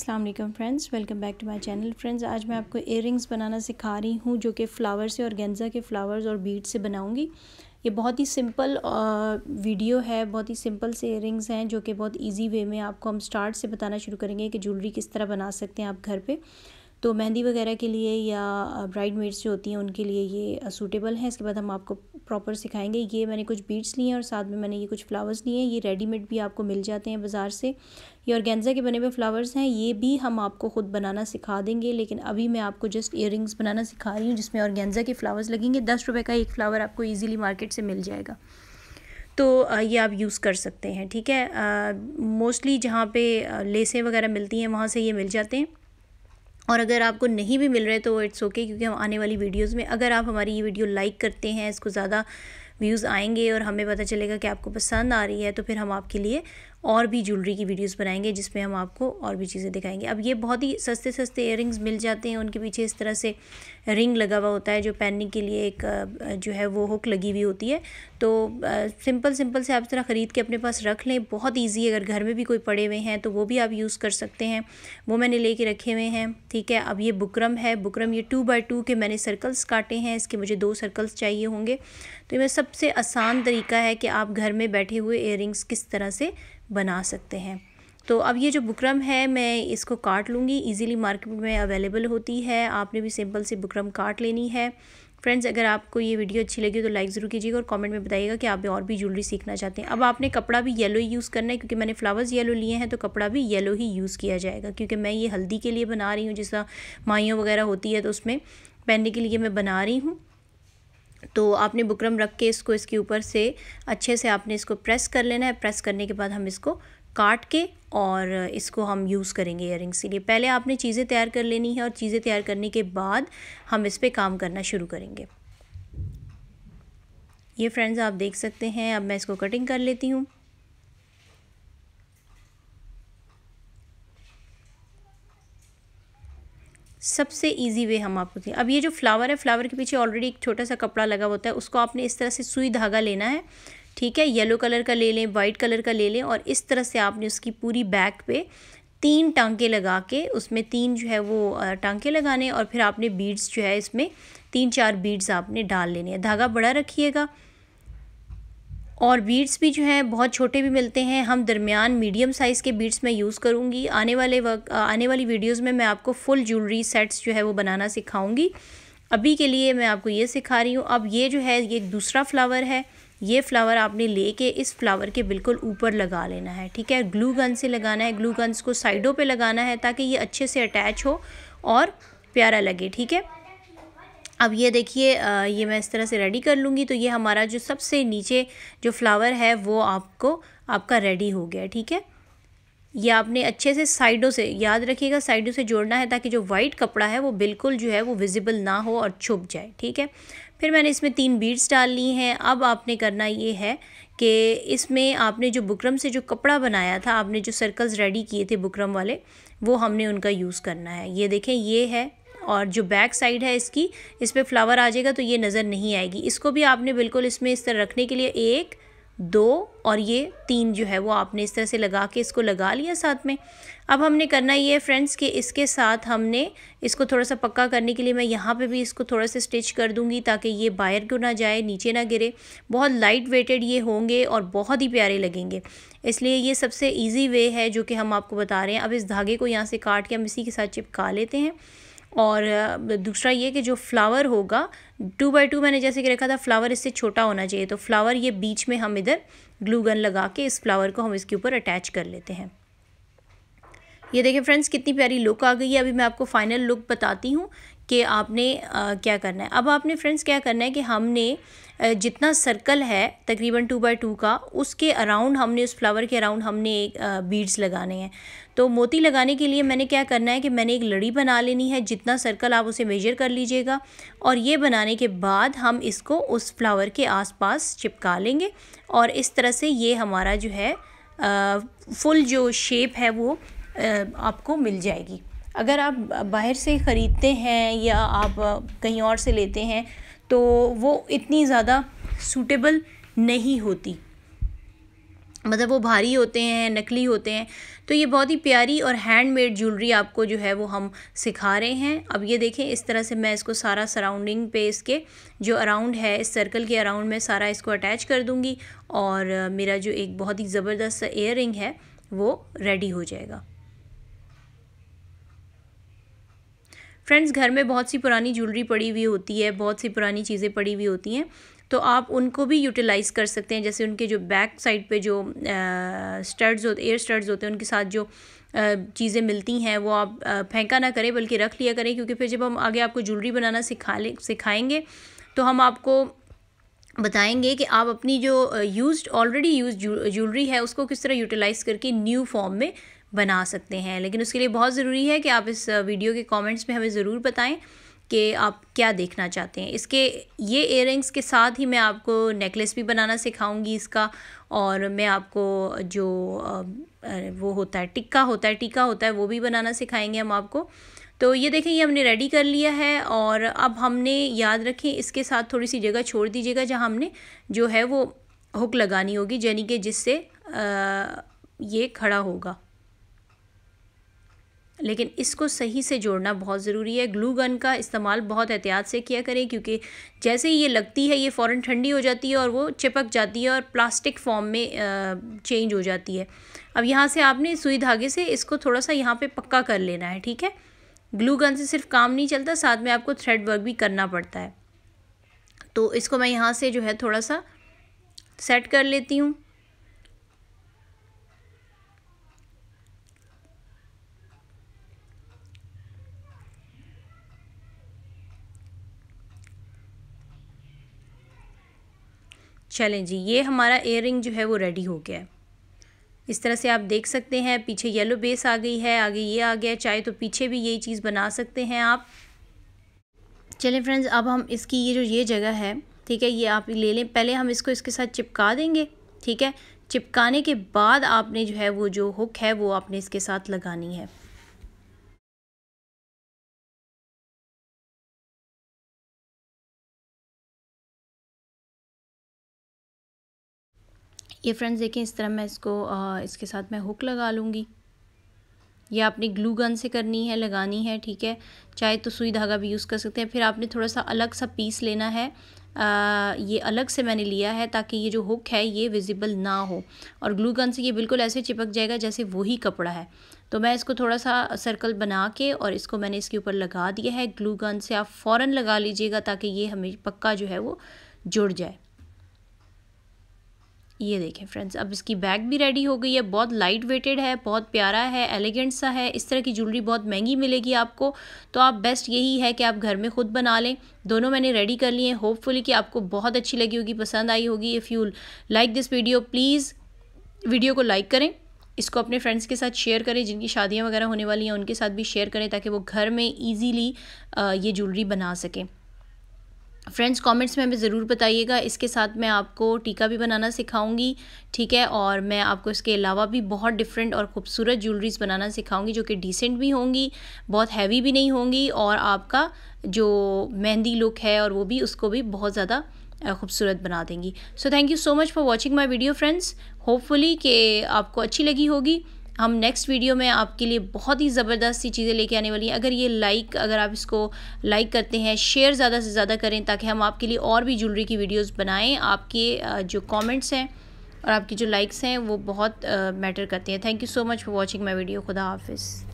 अस्सलाम वालेकुम friends welcome back to my channel friends आज मैं आपको इयरिंग्स बनाना सिखा रही हूँ जो कि फ़्लावर से और गेंजा के फ़्लावर्स और बीट से बनाऊँगी ये बहुत ही सिंपल वीडियो है बहुत ही सिंपल से इयरिंग्स हैं जो कि बहुत इजी वे में आपको हम स्टार्ट से बताना शुरू करेंगे कि ज्वेलरी किस तरह बना सकते हैं आप घर पर तो मेहंदी वगैरह के लिए या ब्राइड मेड्स जो होती हैं उनके लिए ये सूटेबल है इसके बाद हम आपको प्रॉपर सिखाएंगे ये मैंने कुछ बीड्स लिए हैं और साथ में मैंने ये कुछ फ्लावर्स लिए हैं ये रेडीमेड भी आपको मिल जाते हैं बाज़ार से ये औरगेंजा के बने हुए फ्लावर्स हैं ये भी हम आपको ख़ुद बनाना सिखा देंगे लेकिन अभी मैं आपको जस्ट इयर बनाना सिखा रही हूँ जिसमें ऑर्गेन्जा के फ्लावर्स लगेंगे दस रुपये का एक फ्लावर आपको ईजिली मार्केट से मिल जाएगा तो ये आप यूज़ कर सकते हैं ठीक है मोस्टली जहाँ पे लेसें वगैरह मिलती हैं वहाँ से ये मिल जाते हैं और अगर आपको नहीं भी मिल रहे तो इट्स ओके क्योंकि हम आने वाली वीडियोज़ में अगर आप हमारी ये वीडियो लाइक करते हैं इसको ज़्यादा व्यूज़ आएंगे और हमें पता चलेगा कि आपको पसंद आ रही है तो फिर हम आपके लिए और भी ज्वेलरी की वीडियोस बनाएंगे जिसमें हम आपको और भी चीज़ें दिखाएंगे अब ये बहुत ही सस्ते सस्ते इयर मिल जाते हैं उनके पीछे इस तरह से रिंग लगा हुआ होता है जो पहनने के लिए एक जो है वो हुक लगी हुई होती है तो सिंपल सिंपल से आप इस तरह ख़रीद के अपने पास रख लें बहुत ईजी अगर घर में भी कोई पड़े हुए हैं तो वो भी आप यूज़ कर सकते हैं वो मैंने ले रखे हुए हैं ठीक है अब ये बुकरम है बुकरम ये टू बाई टू के मैंने सर्कल्स काटे हैं इसके मुझे दो सर्कल्स चाहिए होंगे तो ये सबसे आसान तरीका है कि आप घर में बैठे हुए इयर किस तरह से बना सकते हैं तो अब ये जो बुकरम है मैं इसको काट लूँगी इजीली मार्केट में अवेलेबल होती है आपने भी सिंपल से बुकरम काट लेनी है फ्रेंड्स अगर आपको ये वीडियो अच्छी लगी तो लाइक ज़रूर कीजिएगा और कमेंट में बताइएगा कि आप और भी ज्वेलरी सीखना चाहते हैं अब आपने कपड़ा भी येलो ही यूज़ करना है क्योंकि मैंने फ्लावर्स येलो लिए हैं तो कपड़ा भी येलो ही यूज़ किया जाएगा क्योंकि मैं ये हल्दी के लिए बना रही हूँ जिस तरह माइयों वगैरह होती है तो उसमें पहनने के लिए मैं बना रही हूँ तो आपने बुकरम रख के इसको इसके ऊपर से अच्छे से आपने इसको प्रेस कर लेना है प्रेस करने के बाद हम इसको काट के और इसको हम यूज़ करेंगे ईयरिंग्स के लिए पहले आपने चीज़ें तैयार कर लेनी है और चीज़ें तैयार करने के बाद हम इस पर काम करना शुरू करेंगे ये फ्रेंड्स आप देख सकते हैं अब मैं इसको कटिंग कर लेती हूँ सबसे ईजी वे हम आपको दें अब ये जो फ्लावर है फ्लावर के पीछे ऑलरेडी एक छोटा सा कपड़ा लगा होता है उसको आपने इस तरह से सुई धागा लेना है ठीक है येलो कलर का ले लें वाइट कलर का ले लें और इस तरह से आपने उसकी पूरी बैक पे तीन टांके लगा के उसमें तीन जो है वो टांके लगाने और फिर आपने बीड्स जो है इसमें तीन चार बीड्स आपने डाल लेने हैं धागा बड़ा रखिएगा और बीड्स भी जो हैं बहुत छोटे भी मिलते हैं हम दरमियान मीडियम साइज़ के बीड्स मैं यूज़ करूँगी आने वाले वक्त आने वाली वीडियोज़ में मैं आपको फुल ज्वेलरी सेट्स जो है वो बनाना सिखाऊँगी अभी के लिए मैं आपको ये सिखा रही हूँ अब ये जो है ये एक दूसरा फ्लावर है ये फ्लावर आपने लेके इस फ्लावर के बिल्कुल ऊपर लगा लेना है ठीक है ग्लू गन से लगाना है ग्लू गन्स को साइडों पे लगाना है ताकि ये अच्छे से अटैच हो और प्यारा लगे ठीक है अब ये देखिए ये मैं इस तरह से रेडी कर लूँगी तो ये हमारा जो सबसे नीचे जो फ्लावर है वो आपको आपका रेडी हो गया ठीक है ये आपने अच्छे से साइडों से याद रखिएगा साइडों से जोड़ना है ताकि जो वाइट कपड़ा है वो बिल्कुल जो है वो विजिबल ना हो और छुप जाए ठीक है फिर मैंने इसमें तीन बीड्स डाल ली हैं अब आपने करना ये है कि इसमें आपने जो बुकरम से जो कपड़ा बनाया था आपने जो सर्कल्स रेडी किए थे बुकरम वाले वो हमने उनका यूज़ करना है ये देखें ये है और जो बैक साइड है इसकी इस पर फ्लावर आ जाएगा तो ये नज़र नहीं आएगी इसको भी आपने बिल्कुल इसमें इस तरह रखने के लिए एक दो और ये तीन जो है वो आपने इस तरह से लगा के इसको लगा लिया साथ में अब हमने करना ये है फ्रेंड्स कि इसके साथ हमने इसको थोड़ा सा पक्का करने के लिए मैं यहाँ पे भी इसको थोड़ा सा स्टिच कर दूँगी ताकि ये बाहर क्यों ना जाए नीचे ना गिरे बहुत लाइट वेटेड ये होंगे और बहुत ही प्यारे लगेंगे इसलिए ये सबसे ईजी वे है जो कि हम आपको बता रहे हैं अब इस धागे को यहाँ से काट के हम इसी के साथ चिपका लेते हैं और दूसरा ये कि जो फ्लावर होगा टू बाई टू मैंने जैसे कि रखा था फ्लावर इससे छोटा होना चाहिए तो फ्लावर ये बीच में हम इधर ग्लू गन लगा के इस फ्लावर को हम इसके ऊपर अटैच कर लेते हैं ये देखिए फ्रेंड्स कितनी प्यारी लुक आ गई है अभी मैं आपको फाइनल लुक बताती हूँ कि आपने आ, क्या करना है अब आपने फ्रेंड्स क्या करना है कि हमने जितना सर्कल है तकरीबन टू बाई टू का उसके अराउंड हमने उस फ्लावर के अराउंड हमने एक बीड्स लगाने हैं तो मोती लगाने के लिए मैंने क्या करना है कि मैंने एक लड़ी बना लेनी है जितना सर्कल आप उसे मेजर कर लीजिएगा और ये बनाने के बाद हम इसको उस फ्लावर के आसपास चिपका लेंगे और इस तरह से ये हमारा जो है आ, फुल जो शेप है वो आ, आपको मिल जाएगी अगर आप बाहर से ख़रीदते हैं या आप कहीं और से लेते हैं तो वो इतनी ज़्यादा सूटेबल नहीं होती मतलब वो भारी होते हैं नकली होते हैं तो ये बहुत ही प्यारी और हैंडमेड ज्वेलरी आपको जो है वो हम सिखा रहे हैं अब ये देखें इस तरह से मैं इसको सारा सराउंडिंग पे इसके जो अराउंड है इस सर्कल के अराउंड में सारा इसको अटैच कर दूँगी और मेरा जो एक बहुत ही ज़बरदस्त एयर है वो रेडी हो जाएगा फ्रेंड्स घर में बहुत सी पुरानी ज्वेलरी पड़ी हुई होती है बहुत सी पुरानी चीज़ें पड़ी हुई होती हैं तो आप उनको भी यूटिलाइज़ कर सकते हैं जैसे उनके जो बैक साइड पे जो स्टड्स होते एयर स्टड्स होते हैं उनके साथ जो चीज़ें मिलती हैं वो आप फेंका ना करें बल्कि रख लिया करें क्योंकि फिर जब हम आगे आपको ज्वेलरी बनाना सिखा ले सिखाएंगे तो हम आपको बताएंगे कि आप अपनी जो यूज्ड ऑलरेडी यूज ज्वेलरी है उसको किस तरह यूटिलाइज़ करके न्यू फॉर्म में बना सकते हैं लेकिन उसके लिए बहुत ज़रूरी है कि आप इस वीडियो के कमेंट्स में हमें ज़रूर बताएं कि आप क्या देखना चाहते हैं इसके ये इयर के साथ ही मैं आपको नेकलेस भी बनाना सिखाऊंगी इसका और मैं आपको जो वो होता है टिक्का होता है टीका होता है वो भी बनाना सिखाएंगे हम आपको तो ये देखें ये हमने रेडी कर लिया है और अब हमने याद रखें इसके साथ थोड़ी सी जगह छोड़ दीजिएगा जहाँ हमने जो है वो हुक लगानी होगी यानी कि जिससे ये खड़ा होगा लेकिन इसको सही से जोड़ना बहुत ज़रूरी है ग्लू गन का इस्तेमाल बहुत एहतियात से किया करें क्योंकि जैसे ही ये लगती है ये फ़ौरन ठंडी हो जाती है और वो चिपक जाती है और प्लास्टिक फॉर्म में चेंज हो जाती है अब यहाँ से आपने सुई धागे से इसको थोड़ा सा यहाँ पर पक्का कर लेना है ठीक है ग्लू गन से सिर्फ काम नहीं चलता साथ में आपको थ्रेड वर्क भी करना पड़ता है तो इसको मैं यहाँ से जो है थोड़ा सा सेट कर लेती हूँ चलें जी ये हमारा एयर जो है वो रेडी हो गया है इस तरह से आप देख सकते हैं पीछे येलो बेस आ गई है आगे ये आ गया चाहे तो पीछे भी यही चीज़ बना सकते हैं आप चलें फ्रेंड्स अब हम इसकी ये जो ये जगह है ठीक है ये आप ले लें पहले हम इसको इसके साथ चिपका देंगे ठीक है चिपकाने के बाद आपने जो है वो जो हुक है वो आपने इसके साथ लगानी है ये फ्रेंड्स देखें इस तरह मैं इसको आ, इसके साथ मैं हुक लगा लूँगी यह आपने ग्लू गन से करनी है लगानी है ठीक है चाहे तो सुई धागा भी यूज़ कर सकते हैं फिर आपने थोड़ा सा अलग सा पीस लेना है आ, ये अलग से मैंने लिया है ताकि ये जो हुक है ये विजिबल ना हो और ग्लू गन से ये बिल्कुल ऐसे चिपक जाएगा जैसे वही कपड़ा है तो मैं इसको थोड़ा सा सर्कल बना के और इसको मैंने इसके ऊपर लगा दिया है ग्लू गन से आप फ़ौरन लगा लीजिएगा ताकि ये हमें पक्का जो है वो जुड़ जाए ये देखें फ्रेंड्स अब इसकी बैग भी रेडी हो गई है बहुत लाइट वेटेड है बहुत प्यारा है एलिगेंट सा है इस तरह की ज्वेलरी बहुत महंगी मिलेगी आपको तो आप बेस्ट यही है कि आप घर में ख़ुद बना लें दोनों मैंने रेडी कर लिए हैं होपफुली कि आपको बहुत अच्छी लगी होगी पसंद आई होगी if you like this video please video को लाइक करें इसको अपने फ्रेंड्स के साथ शेयर करें जिनकी शादियाँ वगैरह होने वाली हैं उनके साथ भी शेयर करें ताकि वो घर में ईजीली ये ज्वेलरी बना सकें फ्रेंड्स कमेंट्स में हमें ज़रूर बताइएगा इसके साथ मैं आपको टीका भी बनाना सिखाऊंगी ठीक है और मैं आपको इसके अलावा भी बहुत डिफरेंट और ख़ूबसूरत ज्वेलरीज़ बनाना सिखाऊंगी जो कि डिसेंट भी होंगी बहुत हैवी भी नहीं होंगी और आपका जो मेहंदी लुक है और वो भी उसको भी बहुत ज़्यादा खूबसूरत बना देंगी so thank you so much for watching my video friends hopefully कि आपको अच्छी लगी होगी हम नेक्स्ट वीडियो में आपके लिए बहुत ही ज़बरदस्त सी चीज़ें लेके आने वाली हैं अगर ये लाइक अगर आप इसको लाइक करते हैं शेयर ज़्यादा से ज़्यादा करें ताकि हम आपके लिए और भी ज्वेलरी की वीडियोज़ बनाएँ आपके जो कॉमेंट्स हैं और आपकी जो लाइक्स हैं वो बहुत मैटर करते हैं thank you so much for watching my video खुदा हाफिज़